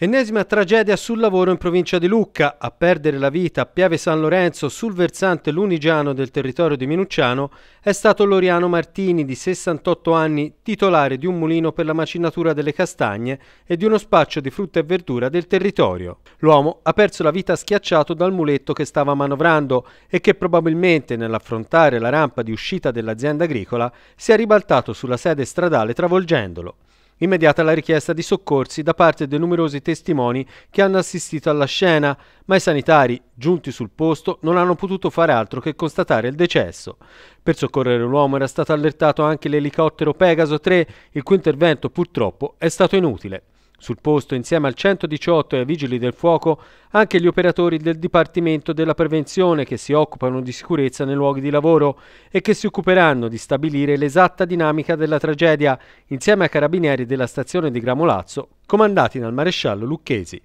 Ennesima tragedia sul lavoro in provincia di Lucca. A perdere la vita a Piave San Lorenzo sul versante lunigiano del territorio di Minucciano è stato Loriano Martini di 68 anni, titolare di un mulino per la macinatura delle castagne e di uno spaccio di frutta e verdura del territorio. L'uomo ha perso la vita schiacciato dal muletto che stava manovrando e che probabilmente nell'affrontare la rampa di uscita dell'azienda agricola si è ribaltato sulla sede stradale travolgendolo. Immediata la richiesta di soccorsi da parte dei numerosi testimoni che hanno assistito alla scena, ma i sanitari, giunti sul posto, non hanno potuto fare altro che constatare il decesso. Per soccorrere l'uomo era stato allertato anche l'elicottero Pegaso 3, il cui intervento purtroppo è stato inutile. Sul posto, insieme al 118 e ai vigili del fuoco, anche gli operatori del Dipartimento della Prevenzione che si occupano di sicurezza nei luoghi di lavoro e che si occuperanno di stabilire l'esatta dinamica della tragedia, insieme ai carabinieri della stazione di Gramolazzo, comandati dal maresciallo Lucchesi.